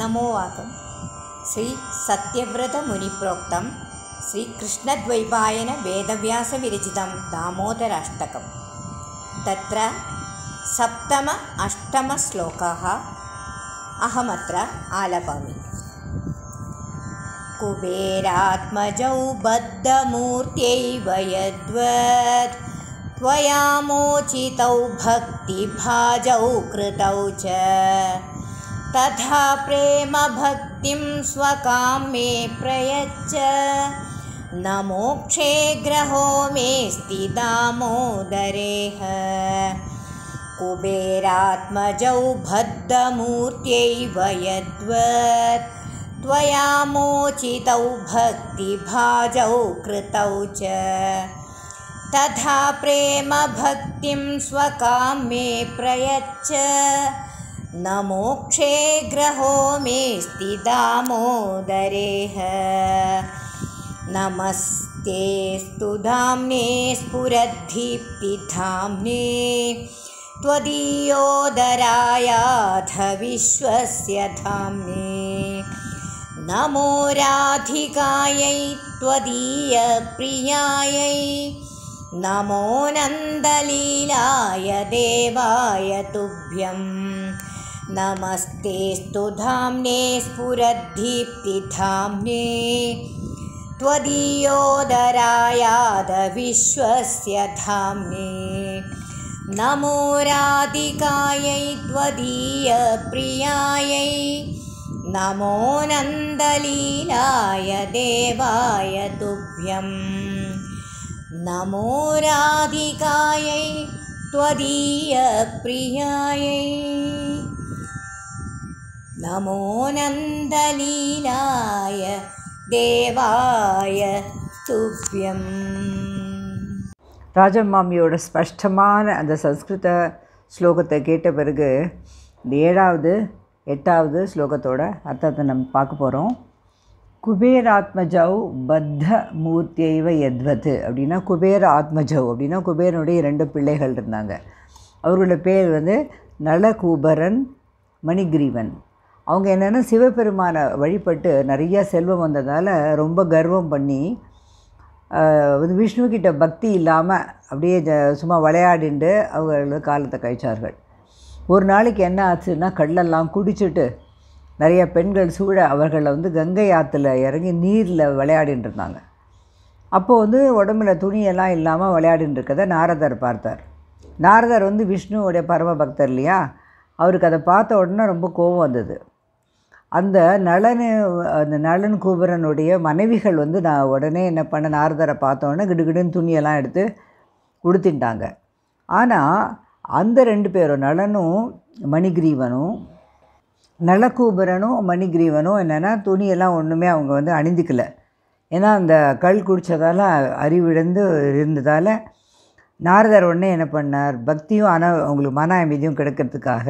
नमो श्री श्रीसत्यव्रतमुनिप्रोक्तं श्रीकृष्णद्वैपायनवेदव्यासविरचितं दामोदराष्टकं तत्र सप्तम अष्टमश्लोकाः अहमत्र आलपामि कुबेरात्मजौ बद्धमूर्त्यै वयद्वत् त्वया मोचितौ भक्तिभाजौ कृतौ च तथा प्रेमभक्तिं भक्तिं मे प्रयच्च न मोक्षे ग्रहो मे स्थितामोदरेह कुबेरात्मजौ भद्रमूर्त्यै वयद्वत् त्वया मोचितौ भक्तिभाजौ कृतौ च तथा प्रेमभक्तिं भक्तिं प्रयच्छ न मोक्षे ग्रहो मे दामोदरेह नमस्ते स्तु धाम्ने त्वदीयोदरायाथ विश्वस्य धाम्ने नमो राधिकायै त्वदीयप्रियायै नमो नन्दलीलाय देवाय तुभ्यम् नमस्ते स्तु धाम्ने स्फुरदीप्तिधाम्ने त्वदीयोदरायादविश्वस्य धाम्ने नमो राधिकायै त्वदीयप्रियायै नमो नन्दलीलाय देवाय तुभ्यं नमो राधिकायै त्वदीयप्रियायै நமோ नन्दलीलाय தேவாய துவ்யம் ராஜமாமியோட ஸ்பஷ்டமான அந்த சஸ்கிருத ஸ்லோகத்தை கேட்ட பிறகு இந்த ஏழாவது எட்டாவது ஸ்லோகத்தோட அர்த்தத்தை நம்ம பார்க்க போகிறோம் குபேராத்மஜவ் பத்த மூர்த்தியைவ எத்வது அப்படின்னா குபேர ஆத்மஜவ் அப்படின்னா குபேரனுடைய ரெண்டு பிள்ளைகள் இருந்தாங்க அவர்களோட பேர் வந்து நலகூபரன் மணிகிரீவன் அவங்க என்னென்னா சிவபெருமானை வழிபட்டு நிறையா செல்வம் வந்ததால் ரொம்ப கர்வம் பண்ணி வந்து விஷ்ணுக்கிட்ட பக்தி இல்லாமல் அப்படியே ஜ சும்மா விளையாடிண்டு அவங்கள காலத்தை கழிச்சார்கள் ஒரு நாளைக்கு என்ன ஆச்சுன்னா கடலெல்லாம் குடிச்சிட்டு நிறைய பெண்கள் சூழ அவர்களை வந்து கங்கை ஆற்றுல இறங்கி நீரில் விளையாடின்னு இருந்தாங்க அப்போது வந்து உடம்புல துணியெல்லாம் இல்லாமல் விளையாடின்னு இருக்கதை நாரதர் பார்த்தார் நாரதர் வந்து விஷ்ணுவோடைய பரம பக்தர் இல்லையா அவருக்கு அதை பார்த்த உடனே ரொம்ப கோபம் வந்தது அந்த நளன் அந்த நளன் கூபரனுடைய மனைவிகள் வந்து நான் உடனே என்ன பண்ண நாரதரை பார்த்தோன்னே கிடுகிடுன்னு துணியெல்லாம் எடுத்து கொடுத்துட்டாங்க ஆனால் அந்த ரெண்டு பேரும் நளனும் மணிகிரீவனும் நலக்கூபரனும் மணிகிரீவனும் என்னென்னா துணியெல்லாம் ஒன்றுமே அவங்க வந்து அணிந்துக்கலை ஏன்னா அந்த கல் குடித்ததால் அறிவிழந்து இருந்ததால் நாரதர் உடனே என்ன பண்ணார் பக்தியும் ஆனால் அவங்களுக்கு மன அமைதியும் கிடைக்கிறதுக்காக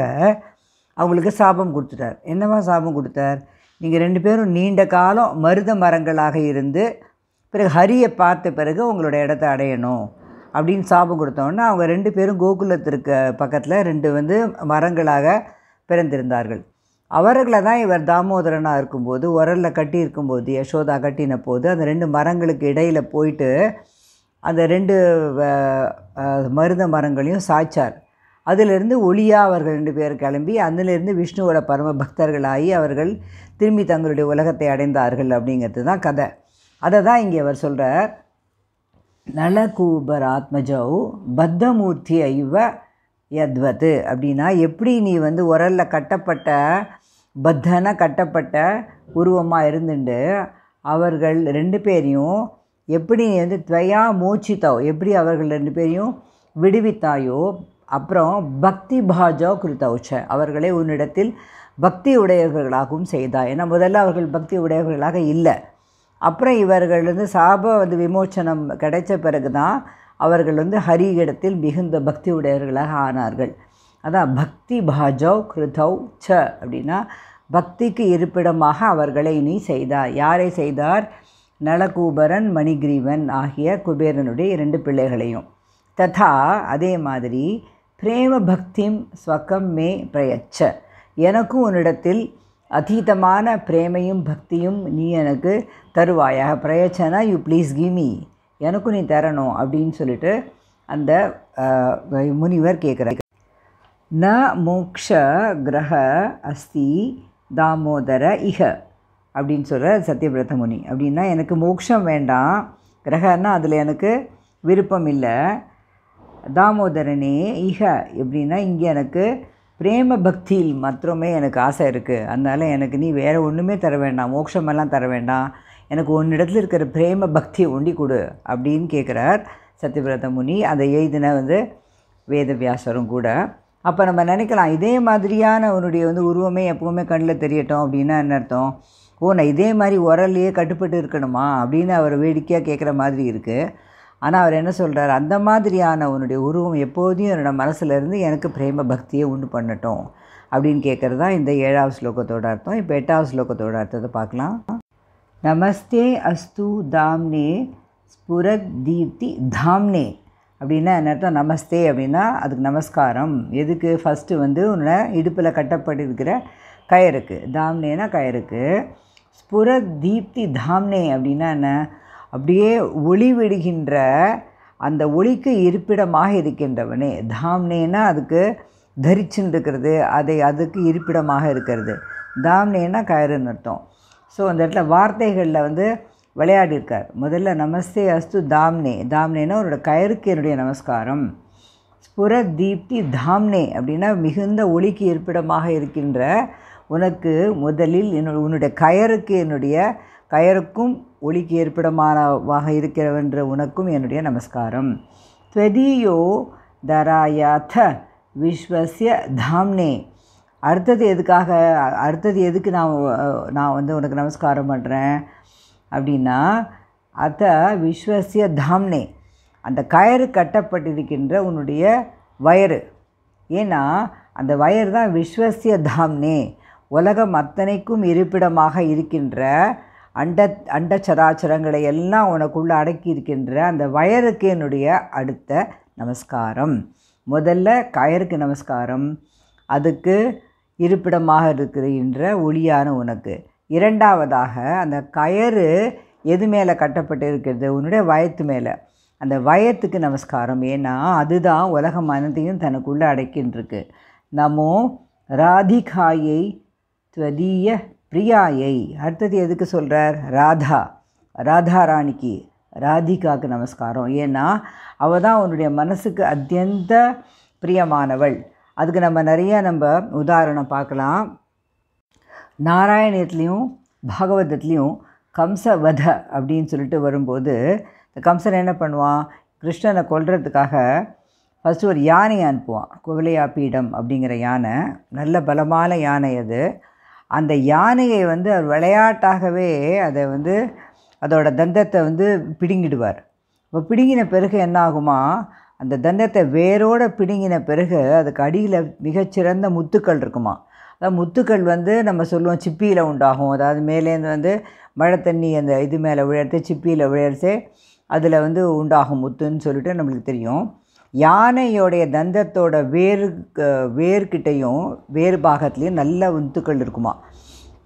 அவங்களுக்கு சாபம் கொடுத்துட்டார் என்னவா சாபம் கொடுத்தார் நீங்கள் ரெண்டு பேரும் நீண்ட காலம் மருத மரங்களாக இருந்து பிறகு ஹரியை பார்த்த பிறகு உங்களோட இடத்த அடையணும் அப்படின்னு சாபம் கொடுத்தோன்னா அவங்க ரெண்டு பேரும் கோகுலத்திற்கு பக்கத்தில் ரெண்டு வந்து மரங்களாக பிறந்திருந்தார்கள் அவர்களை தான் இவர் தாமோதரனாக இருக்கும்போது உரலில் கட்டி இருக்கும்போது யசோதா கட்டின போது அந்த ரெண்டு மரங்களுக்கு இடையில் போயிட்டு அந்த ரெண்டு மருத மரங்களையும் சாய்ச்சார் அதிலிருந்து ஒளியாக அவர்கள் ரெண்டு பேர் கிளம்பி அதிலிருந்து விஷ்ணுவோட பரம பக்தர்களாகி அவர்கள் திரும்பி தங்களுடைய உலகத்தை அடைந்தார்கள் அப்படிங்கிறது தான் கதை அதை தான் இங்கே அவர் சொல்கிறார் நலகூபர் ஆத்மஜவு பத்தமூர்த்தி ஐவ யத்வத்து அப்படின்னா எப்படி நீ வந்து உரலில் கட்டப்பட்ட பத்தன கட்டப்பட்ட உருவமாக இருந்துட்டு அவர்கள் ரெண்டு பேரையும் எப்படி நீ வந்து துவையா மோச்சித்தாவோ எப்படி அவர்கள் ரெண்டு பேரையும் விடுவித்தாயோ அப்புறம் பக்தி பாஜா குறித்தவுச்ச அவர்களை உன்னிடத்தில் பக்தி உடையவர்களாகவும் செய்தார் ஏன்னா முதல்ல அவர்கள் பக்தி உடையவர்களாக இல்லை அப்புறம் இவர்கள் வந்து சாப வந்து விமோச்சனம் கிடைச்ச பிறகு தான் அவர்கள் வந்து ஹரி இடத்தில் மிகுந்த பக்தி உடையவர்களாக ஆனார்கள் அதான் பக்தி பாஜோ கிருதௌ ச அப்படின்னா பக்திக்கு இருப்பிடமாக அவர்களை நீ செய்தார் யாரை செய்தார் நலகூபரன் மணிகிரீவன் ஆகிய குபேரனுடைய இரண்டு பிள்ளைகளையும் ததா அதே மாதிரி பிரேம பக்திம் ஸ்வக்கம் மே பிரயச்ச எனக்கும் உன்னிடத்தில் அதீதமான பிரேமையும் பக்தியும் நீ எனக்கு தருவாயாக பிரயச்சனா யூ ப்ளீஸ் கிவ் மீ எனக்கும் நீ தரணும் அப்படின்னு சொல்லிட்டு அந்த முனிவர் கேட்குறாரு ந மோக்ஷ கிரக அஸ்தி தாமோதர இஹ அப்படின்னு சொல்கிற சத்யபிரத முனி அப்படின்னா எனக்கு மோக்ஷம் வேண்டாம் கிரகன்னா அதில் எனக்கு விருப்பம் இல்லை தாமோதரனே இக எப்படின்னா இங்கே எனக்கு பிரேம பக்தியில் மாத்திரமே எனக்கு ஆசை இருக்குது அதனால் எனக்கு நீ வேறு ஒன்றுமே தர வேண்டாம் மோட்சமெல்லாம் தர வேண்டாம் எனக்கு ஒன்று இடத்துல இருக்கிற பிரேம பக்தியை ஒண்டி கொடு அப்படின்னு கேட்குறார் சத்யபிரத முனி அதை எழுதின வந்து வேதவியாசரும் கூட அப்போ நம்ம நினைக்கலாம் இதே மாதிரியான அவனுடைய வந்து உருவமே எப்போவுமே கண்ணில் தெரியட்டும் அப்படின்னா என்ன அர்த்தம் ஓ நான் இதே மாதிரி உரல்லையே கட்டுப்பட்டு இருக்கணுமா அப்படின்னு அவர் வேடிக்கையாக கேட்குற மாதிரி இருக்குது ஆனால் அவர் என்ன சொல்கிறார் அந்த மாதிரியான உன்னுடைய உருவம் எப்போதையும் என்னோடய மனசுலேருந்து எனக்கு பிரேம பக்தியை உண்டு பண்ணட்டும் அப்படின்னு கேட்குறது தான் இந்த ஏழாவது ஸ்லோகத்தோட அர்த்தம் இப்போ எட்டாவது ஸ்லோகத்தோட அர்த்தத்தை பார்க்கலாம் நமஸ்தே அஸ்து தாம்னே ஸ்புரத் தீப்தி தாம்னே அப்படின்னா என்ன அர்த்தம் நமஸ்தே அப்படின்னா அதுக்கு நமஸ்காரம் எதுக்கு ஃபஸ்ட்டு வந்து உன்னோட இடுப்பில் கட்டப்பட்டிருக்கிற கயருக்கு தாம்னேனா கயருக்கு ஸ்புர தீப்தி தாம்னே அப்படின்னா என்ன அப்படியே ஒளி விடுகின்ற அந்த ஒளிக்கு இருப்பிடமாக இருக்கின்றவனே தாம்னேனா அதுக்கு தரிச்சுன்னு இருக்கிறது அதை அதுக்கு இருப்பிடமாக இருக்கிறது தாம்னேனா கயிறுன்னு அர்த்தம் ஸோ அந்த இடத்துல வார்த்தைகளில் வந்து விளையாடிருக்கார் முதல்ல நமஸ்தே அஸ்து தாம்னே தாம்னேனா அவரோட கயருக்கு என்னுடைய நமஸ்காரம் ஸ்புர தீப்தி தாம்னே அப்படின்னா மிகுந்த ஒளிக்கு இருப்பிடமாக இருக்கின்ற உனக்கு முதலில் என்னோட உன்னுடைய கயருக்கு என்னுடைய கயருக்கும் ஒளிக்கு ஏற்படமானவாக இருக்கிறவென்ற உனக்கும் என்னுடைய நமஸ்காரம் துவதீயோ தராயாத்த விஸ்வசிய தாம்னே அடுத்தது எதுக்காக அடுத்தது எதுக்கு நான் நான் வந்து உனக்கு நமஸ்காரம் பண்ணுறேன் அப்படின்னா அத்த விஸ்வசிய தாம்னே அந்த கயறு கட்டப்பட்டிருக்கின்ற உன்னுடைய வயறு ஏன்னா அந்த வயர் தான் விஸ்வசிய தாம்னே உலகம் அத்தனைக்கும் இருப்பிடமாக இருக்கின்ற அண்ட அண்ட சராச்சரங்களை எல்லாம் உனக்குள்ளே அடக்கி இருக்கின்ற அந்த வயருக்கு என்னுடைய அடுத்த நமஸ்காரம் முதல்ல கயருக்கு நமஸ்காரம் அதுக்கு இருப்பிடமாக இருக்கிற ஒளியான உனக்கு இரண்டாவதாக அந்த கயறு எது மேலே கட்டப்பட்டு இருக்கிறது உன்னுடைய வயத்து மேலே அந்த வயத்துக்கு நமஸ்காரம் ஏன்னா அதுதான் உலக மனதையும் தனக்குள்ளே அடைக்கின்றிருக்கு நம்ம ராதிகாயை த்வதீய பிரியாயை அடுத்தது எதுக்கு சொல்கிறார் ராதா ராதா ராணிக்கு ராதிகாவுக்கு நமஸ்காரம் ஏன்னா அவள் தான் அவனுடைய மனசுக்கு அத்தியந்த பிரியமானவள் அதுக்கு நம்ம நிறைய நம்ம உதாரணம் பார்க்கலாம் நாராயணத்துலேயும் பாகவதத்துலேயும் கம்சவத அப்படின்னு சொல்லிட்டு வரும்போது இந்த கம்சன் என்ன பண்ணுவான் கிருஷ்ணனை கொல்றதுக்காக ஃபஸ்ட்டு ஒரு யானையை அனுப்புவான் குவலையாப்பீடம் அப்படிங்கிற யானை நல்ல பலமான யானை அது அந்த யானையை வந்து அவர் விளையாட்டாகவே அதை வந்து அதோட தந்தத்தை வந்து பிடுங்கிடுவார் இப்போ பிடுங்கின பிறகு என்ன ஆகுமா அந்த தந்தத்தை வேரோடு பிடுங்கின பிறகு அதுக்கு அடியில் மிகச்சிறந்த முத்துக்கள் இருக்குமா அதாவது முத்துக்கள் வந்து நம்ம சொல்லுவோம் சிப்பியில் உண்டாகும் அதாவது மேலேருந்து வந்து மழை தண்ணி அந்த இது மேலே விழுறது சிப்பியில் விழுறது அதில் வந்து உண்டாகும் முத்துன்னு சொல்லிட்டு நம்மளுக்கு தெரியும் யானையோடைய தந்தத்தோட வேர் வேர்கிட்டையும் வேர் பாகத்துலேயும் நல்ல உந்துக்கள் இருக்குமா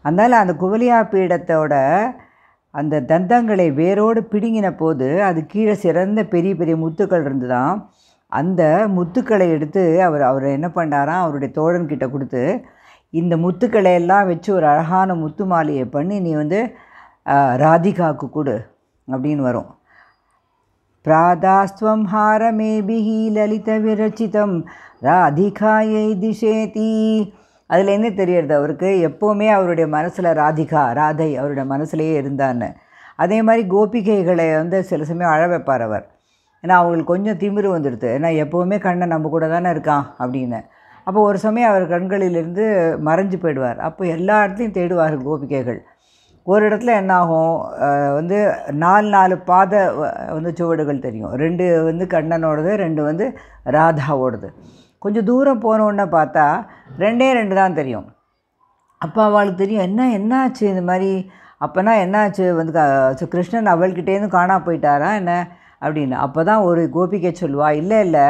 அதனால் அந்த குவலியா பீடத்தோட அந்த தந்தங்களை வேரோடு பிடுங்கின போது அது கீழே சிறந்த பெரிய பெரிய முத்துக்கள் இருந்துதான் அந்த முத்துக்களை எடுத்து அவர் அவர் என்ன பண்ணாராம் அவருடைய தோழன்கிட்ட கொடுத்து இந்த முத்துக்களை எல்லாம் வச்சு ஒரு அழகான முத்து மாலையை பண்ணி நீ வந்து ராதிகாவுக்கு கொடு அப்படின்னு வரும் प्रादास्त्वं हारमेभिः ललितविरचितं ராதிகாயை திஷேதி அதுலேருந்து தெரியறது அவருக்கு எப்போவுமே அவருடைய மனசில் ராதிகா ராதை அவருடைய மனசுலேயே இருந்தான்னு அதே மாதிரி கோபிகைகளை வந்து சில சமயம் அழ வைப்பார் அவர் ஏன்னா அவங்களுக்கு கொஞ்சம் திமிரு வந்துடுது ஏன்னா எப்போவுமே கண்ணை நம்ம கூட தானே இருக்கான் அப்படின்னு அப்போ ஒரு சமயம் அவர் கண்களிலிருந்து மறைஞ்சு போயிடுவார் அப்போ எல்லா இடத்தையும் தேடுவார்கள் கோபிகைகள் ஒரு இடத்துல என்னாகும் வந்து நாலு நாலு பாத வந்து சுவடுகள் தெரியும் ரெண்டு வந்து கண்ணனோடது ரெண்டு வந்து ராதாவோடது கொஞ்சம் தூரம் போனோடனே பார்த்தா ரெண்டே ரெண்டு தான் தெரியும் அப்போ அவளுக்கு தெரியும் என்ன என்னாச்சு இந்த மாதிரி அப்போனா என்னாச்சு வந்து கிருஷ்ணன் அவள்கிட்டேருந்து காணா போயிட்டாரா என்ன அப்படின்னு அப்போ தான் ஒரு கோபிக்கை சொல்லுவா இல்லை இல்லை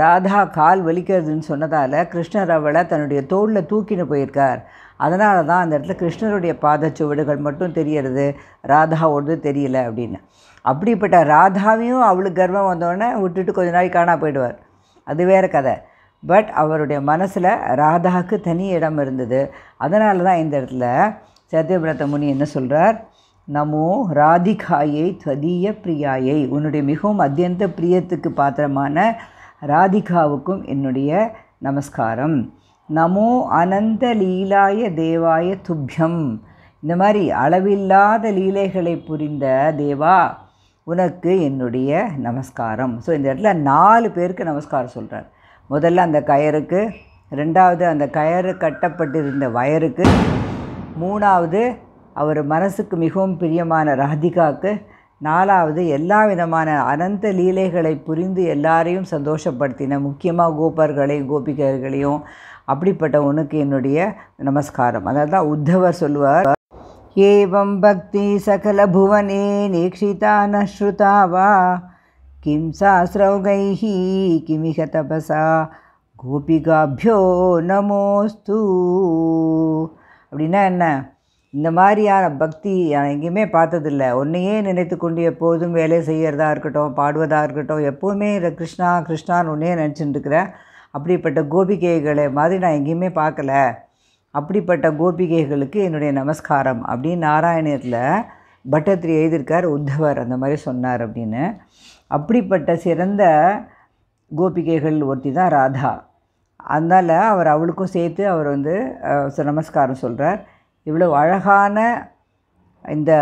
ராதா கால் வலிக்கிறதுன்னு சொன்னதால் கிருஷ்ணர் அவளை தன்னுடைய தோளில் தூக்கின்னு போயிருக்கார் அதனால தான் அந்த இடத்துல கிருஷ்ணருடைய பாதச்சுவடுகள் மட்டும் தெரியறது ராதாவோடது தெரியல அப்படின்னு அப்படிப்பட்ட ராதாவையும் அவளுக்கு கர்வம் வந்தோடனே விட்டுட்டு கொஞ்ச நாள் காணா போயிடுவார் அது வேறு கதை பட் அவருடைய மனசில் ராதாவுக்கு தனி இடம் இருந்தது அதனால தான் இந்த இடத்துல சத்யபிரத முனி என்ன சொல்கிறார் நமோ ராதிகாயை ததிய பிரியாயை உன்னுடைய மிகவும் அத்தியந்த பிரியத்துக்கு பாத்திரமான ராதிகாவுக்கும் என்னுடைய நமஸ்காரம் நமோ அனந்த லீலாய தேவாய துப்பியம் இந்த மாதிரி அளவில்லாத லீலைகளை புரிந்த தேவா உனக்கு என்னுடைய நமஸ்காரம் ஸோ இந்த இடத்துல நாலு பேருக்கு நமஸ்காரம் சொல்கிறார் முதல்ல அந்த கயருக்கு ரெண்டாவது அந்த கயறு கட்டப்பட்டிருந்த வயருக்கு மூணாவது அவர் மனசுக்கு மிகவும் பிரியமான ராதிகாவுக்கு நாலாவது எல்லா விதமான அனந்த லீலைகளை புரிந்து எல்லாரையும் சந்தோஷப்படுத்தின முக்கியமாக கோபர்களை கோபிகர்களையும் அப்படிப்பட்ட உனக்கு என்னுடைய நமஸ்காரம் அதாவது உத்தவர் சொல்லுவார் ஏவம் பக்தி சகல புவனே நீக்ஷிதா நஸ்ருதாவா வா கிம் சாஸ்ரௌகைஹி கிமிக தபசா கோபிகாபியோ நமோஸ்து அப்படின்னா என்ன இந்த மாதிரியான பக்தி நான் எங்கேயுமே பார்த்ததில்ல ஒன்றையே நினைத்து கொண்டு எப்போதும் வேலை செய்கிறதா இருக்கட்டும் பாடுவதாக இருக்கட்டும் எப்போவுமே இந்த கிருஷ்ணா கிருஷ்ணான்னு ஒன்றே நினச்சிட்டு இருக்கிறேன் அப்படிப்பட்ட கோபிகைகளை மாதிரி நான் எங்கேயுமே பார்க்கல அப்படிப்பட்ட கோபிகைகளுக்கு என்னுடைய நமஸ்காரம் அப்படின்னு நாராயணத்தில் பட்டத்திரி எழுதியிருக்கார் உத்தவர் அந்த மாதிரி சொன்னார் அப்படின்னு அப்படிப்பட்ட சிறந்த கோபிகைகள் ஒருத்தி தான் ராதா அதனால் அவர் அவளுக்கும் சேர்த்து அவர் வந்து நமஸ்காரம் சொல்கிறார் இவ்வளோ அழகான இந்த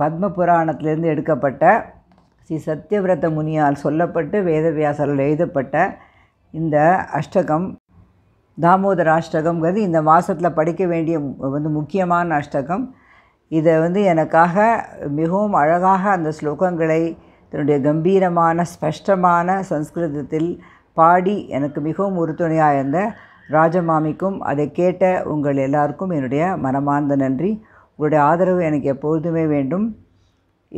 பத்ம புராணத்திலேருந்து எடுக்கப்பட்ட ஸ்ரீ சத்யவிரத முனியால் சொல்லப்பட்டு வேதவியாசரில் எழுதப்பட்ட இந்த அஷ்டகம் தாமோதர அஷ்டகம்ங்கிறது இந்த மாதத்தில் படிக்க வேண்டிய வந்து முக்கியமான அஷ்டகம் இதை வந்து எனக்காக மிகவும் அழகாக அந்த ஸ்லோகங்களை தன்னுடைய கம்பீரமான ஸ்பஷ்டமான சம்ஸ்கிருதத்தில் பாடி எனக்கு மிகவும் உறுதுணையாக இருந்த ராஜமாமிக்கும் அதை கேட்ட உங்கள் எல்லாருக்கும் என்னுடைய மனமார்ந்த நன்றி உங்களுடைய ஆதரவு எனக்கு எப்போதுமே வேண்டும்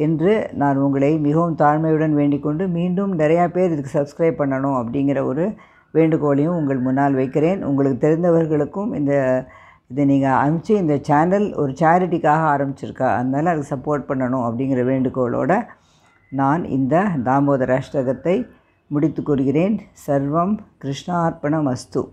என்று நான் உங்களை மிகவும் தாழ்மையுடன் வேண்டிக்கொண்டு மீண்டும் நிறையா பேர் இதுக்கு சப்ஸ்கிரைப் பண்ணணும் அப்படிங்கிற ஒரு வேண்டுகோளையும் உங்கள் முன்னால் வைக்கிறேன் உங்களுக்கு தெரிந்தவர்களுக்கும் இந்த இதை நீங்கள் அனுப்பிச்சு இந்த சேனல் ஒரு சேரிட்டிக்காக ஆரம்பிச்சிருக்கா அதனால் அதுக்கு சப்போர்ட் பண்ணணும் அப்படிங்கிற வேண்டுகோளோடு நான் இந்த தாமோதர அஷ்டகத்தை முடித்து கொள்கிறேன் சர்வம் கிருஷ்ணார்ப்பண அஸ்து